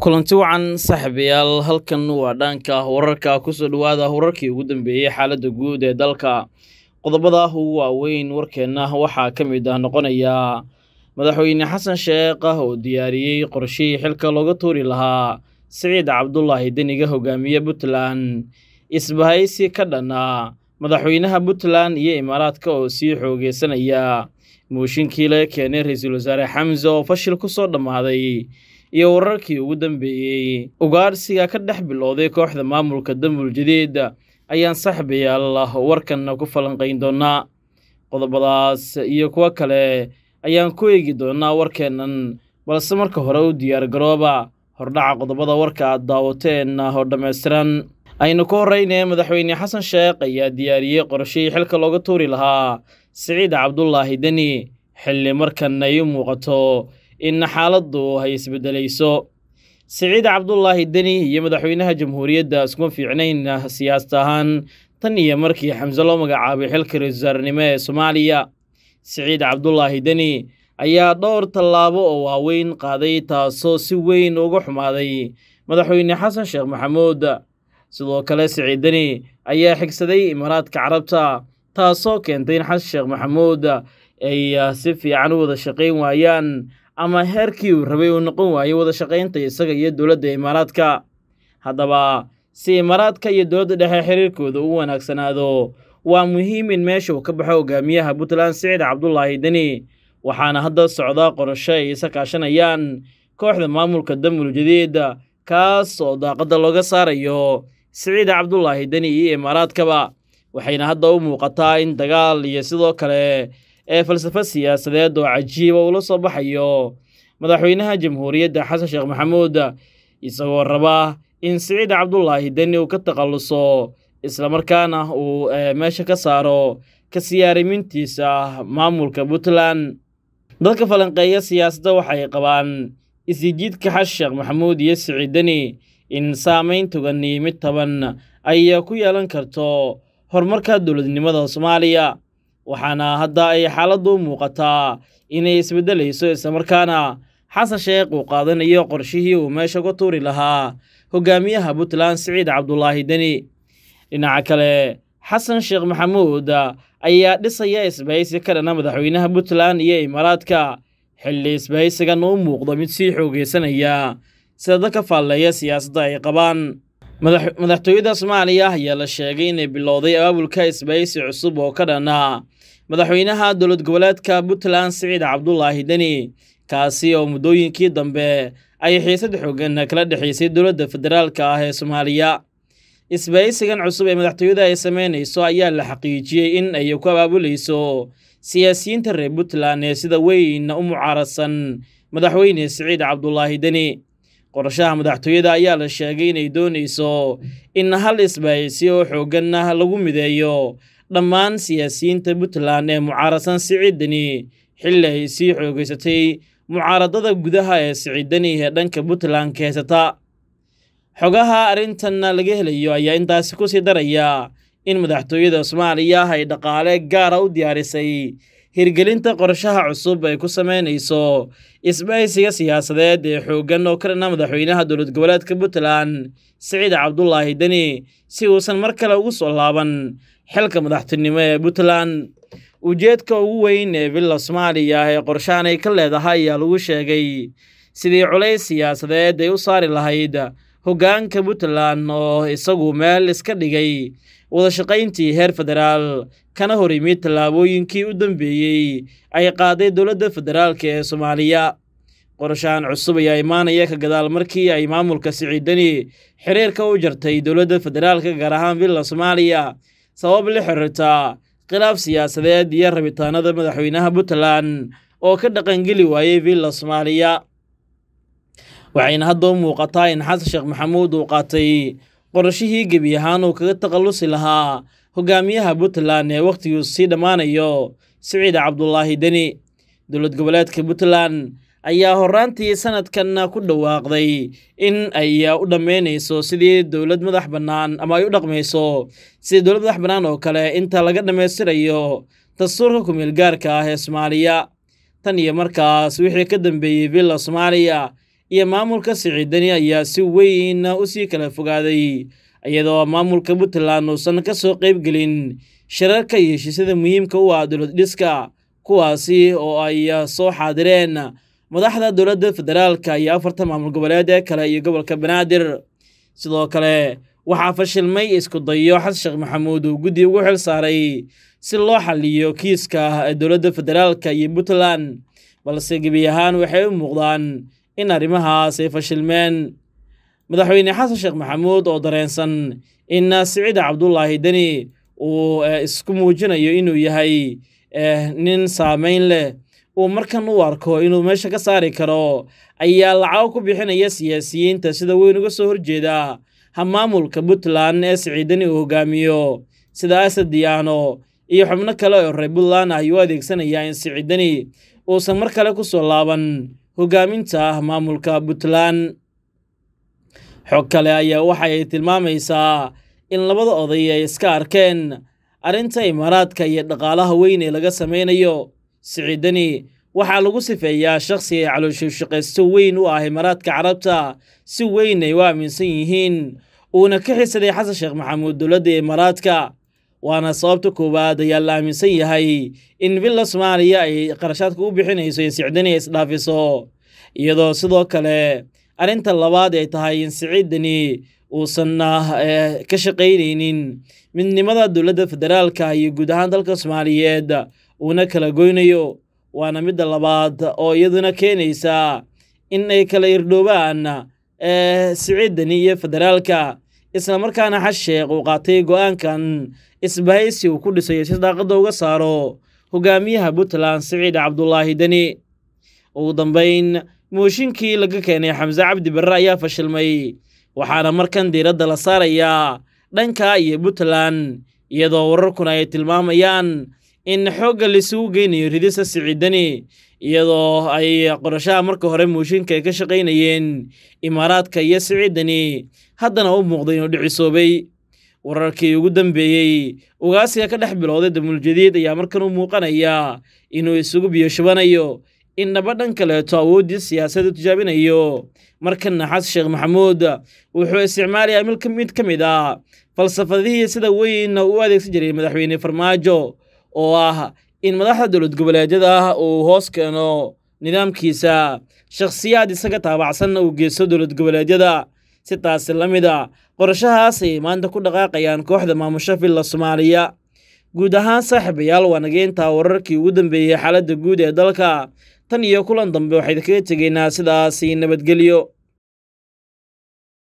kulanti wacan saaxiibayaal halkan waa dhaanka wararka soo dhowaada wararkii ugu dambeeyey xaaladda guud ee dalka qodobada waaweyn warkeenna waxaa ka mid ah noqonayaa madaxweyne xasan sheekh ah oo diyaariyey qorshihii xilka looga tuuri lahaa siciid cabdulaahi deniga hogaamiye puntland isbahaysi ka dhannaa madaxweynaha puntland iyo imaaraadka oo sii xoogeysanaya mooshinkii laga keenay ra-iisul wasaare xamse oo fashil ku soo dhammaaday iyo wararkii ugu dambeeyey ugaarsiga ka dhex bilowday kooxda maamulka damul jadiida ayaan saxbayaal warkanna ku falanqayn doonnaa qodobadaas iyo kuwo kale ayaan ku eegi doonnaa warkeennan balse marka hore u diyaargarooba hordhaca qodobada warka aad daawateen oo dhammaystiran aynu ku horraynaya madaxweyne xasan sheekh ayaa diyaariyey qorshihii xilka looga tuuri lahaa siciid cabdulaahi deni xilli markan ay u muuqato in xaaladdu ay isbeddelayso siciid cabdulaahi deni iyo madaxweynaha jamhuuriyadda iskuma fiicnayn siyaasta ahaan tan iyo markii xamse loo magacaabay xilka ra-iisulwasaarnimo ee soomaaliya siciid cabdulaahi deni ayaa dhowr tallaabo oo waaweyn qaaday taasoo si weyn uga xumaaday madaxweyne xasan sheekh maxamuud sidoo kale siciid deni ayaa xigsaday imaaraadka carabta taasoo keentay in xasan sheekh maxamuud ay ah, si fiican u wada shaqayn waayaan ama heerkii uu rabay uu noqon waayey wada shaqaynta isaga iyo dowladda imaaraadka haddaba si imaaraadka iyo dowladda dhexe xiriirkooda u wanaagsanaado waa muhiim in meesha uu ka baxo hogaamiyaha puntland siciid cabdulaahi deni waxaana hadda socdaa qorasho ay isa kaashanayaan kooxda maamulka damul jadiid kaas oo daaqadda looga saarayo siciid cabdulaahi deni iyo imaaraadkaba waxayna hadda u muuqataa in dagaal iyo sidoo kale ee falsafo siyaasadeed oo cajiib a ah ula soo baxayo madaxweynaha jamhuuriyadda xasan sheekh maxamuud isagoo raba in siciid cabdulaahi deni uu ka takhalluso islamarkaana uu meesha ka saaro ka siyaarimintiisa maamulka puntland dadka falanqeeya siyaasadda waxay qabaan isijiidka xasan sheekh maxamuud iyo siciid deni in saamayn togan mid taban ay ku yeelan karto horumarka dowladnimada soomaaliya waxaana hadda ay xaaladdu muuqataa inay isbeddelayso islamarkaana xasan sheekh uu qaadanayo qorshihii uu meesha ku tuuri lahaa hogaamiyaha puntland siciid cabdulaahi deni dhinaca kale xasan sheekh maxamuud ayaa dhisaya isbahaysi ka dhana madaxweynaha puntland iyo imaaraadka xilli isbahaysigan u muuqdo mid sii xoogaysanaya sida dadka faalleeya siyaasadda ay qabaan madaxtooyada soomaaliya ayaa la sheegay inay bilowday abaabulka isbahaysi cusub oo ka dhanaa madaxweynaha dowlad goboleedka puntland siciid cabdulaahi deni kaasi oo muddooyinkii dambe ay xiisad xoogan kala dhexaysay dowladda federaalka ah ee soomaaliya isbahaysigan cusub ee madaxtooyada ay samaynayso ayaa la xaqiijiyey in ay ku abaabulayso siyaasiyiinta reer puntland ee sida weynna u mucaarasan madaxweyne siciid cabdulaahi deni qorshaha madaxtooyada ayaa la sheegay inay doonayso in hal isbahaysi oo xoogganna lagu mideeyo dhammaan siyaasiyiinta puntland ee mucaaradsan siciidani xilli ay sii xoogaysatay mucaaradada gudaha ee siciidani ee dhanka puntland ka heysata xogaha arrintan laga helayo ayaa intaasi ku sii daraya in madaxtooyada soomaaliya ay dhaqaale gaara u diyaarisay hirgelinta qorshaha cusub ay ku samaynayso isbahaysiga siyaasadeed ee xooggan oo ka dhana madaxweynaha dowlad goboleedka puntland siciid cabdulaahi deni si uusan mar kale ugu soo laaban xilka madaxtinimo ee puntland ujeedka ugu weyn ee villa soomaaliya ee qorshahan ay ka leedahay ayaa lagu sheegay sidii culays siyaasadeed ay u saari lahayd hoggaanka puntland oo isagu meel iska dhigay wadashaqayntii heer federaal kana hor imid tallaabooyinkii u dambeeyey ay qaaday dowladda federaalka ee soomaaliya qorashaan cusub ayaa imaanaya ka gadaal markii ay maamulka siciidani xiriirka u jartay dowladda federaalka gaar ahaan villa soomaaliya sabab la xiriirta khilaaf siyaasadeed iyo rabitaanada madaxweynaha puntland oo ka dhaqangeli waayey villa soomaaliya waxayna haddoo muuqataa in xasan sheekh maxamuud uu qaatay qorashihii gebi ahaan uu kaga takhallusi lahaa hogaamiyaha puntland ee wakhtiguu sii dhammaanayo siciid cabdulaahi deni dowlad goboleedka puntland ayaa horraantii sanadkanna ku dhawaaqday in ay u dhammaynayso sidii dowlad madax bannaan ama ay u dhaqmayso sidii dowlad madax bannaan oo kale inta laga dhammaystirayo dastuurka kumeelgaarka ah ee soomaaliya tan iyo markaas wixii ka dambeeyey villa soomaaliya iyo maamulka siciidani ayaa si weyn sii kala fogaaday iyadoo maamulka puntland uusan ka soo qaybgelin shirarka iyo heshiisyada muhiimka u ah dowladdhiska kuwaasi oo ay soo xaadireen madaxda dowladda federaalka iyo afarta maamul goboleed ee kale iyo gobolka banaadir sidoo kale waxaa fashilmay iskudayo xasan sheekh maxamuud uu guddi ugu xil saaray si loo xaliyo kiiska ah ee dowladda federaalka iyo puntland balse gebi ahaan waxay u muuqdaan in arrimahaas fashilmeen madaxweyne xasan sheekh maxamuud oo dareensan in naasicida cabdulaahi deni uu eh, isku muujinayo inuu yahay eh, nin saamayn leh uu markan u arko inuu meesha ka saari karo ayaa lacago ku bixinaya siyaasiyiinta sida weyn uga soo horjeeda hamaamulka puntland ee siciidani uu hogaamiyo sida asad diyaano iyo xubno kale oo reer puntland ah ayuu adeegsanayaa in siciidani uusan mar kale ku soo laaban hogaaminta maamulka puntland xog kale ayaa waxa ay tilmaamaysaa in labada oday ay iska arkeen arrinta imaaraadka iyo dhaqaalaha weyn ee laga samaynayo siciidani waxaa lagu sifeeyaa shakhsi ay calooshiibshaqaysto weyn u ah imaaraadka carabta si weyn ay u aaminsan yihiin uuna ka xisaday xasan sheekh maxamuud dowladda imaaraadka waana sababta koowaad ayaa la aaminsan yahay in villa soomaaliya ay qarashaadka u bixinayso sicidani ay isdhaafiso iyadoo sidoo kale arrinta labaad ay tahay in siciidani uusan ah, eh, ka shaqaynaynin midnimada dowladda federaalka iyo guud ahaan dalka soomaaliyeed uuna kala goynayo waana midda labaad oo iyaduna keenaysa in ay kala irdhoobaan eh, siciidani iyo federaalka isla markaana xasheekh uu qaatay go'aankan isbahaysi uu ku dhisayo si daaqadda uga saaro hogaamiyaha puntland siciid cabdulaahi deni ugu dambayn mooshinkii laga keenay xamse cabdi barre ayaa fashilmay waxaana markan diiradda la saarayaa dhanka iyo puntland iyadoo wararkuna ay tilmaamayaan in xoogga laisugu geynayo ridisa siciid deni iyadoo ay qorashaha marka hore muushinka ay ka shaqaynayeen imaaraadka iyo siciidani haddana u muuqday inuu dhicisoobay wararkii ugu dambeeyey ugaasiga ka dhex bilowday damuuljadiid ayaa markan u muuqanaya inuu isugu biyo biyashubanayo innaba dhan kaleeto awooddii siyaasaddu tijaabinayo markanna xas sheekh maxamuud wuxuu isticmaalayaa mil mid ka mid ah falsafadihii sida weynna u adeegsan jiray madaxweyne farmaajo oo ah in madaxda dowlad goboleedyada ah uu hoos keeno nidaamkiisa shakhsiyaad isaga taabacsanna uu geysto dowlad goboleedyada si taasi la mid mida ah, qorashahaasay maanta ku dhaqaaqayaan kooxda maamusho villa soomaaliya guud ahaan saaxiibayaal waa nageyntaa wararkii ugu dambeeyey xaaladda guud ee dalka tan iyo kulan dambe waxayd kaga tegaynaa sidaasi nabadgelyo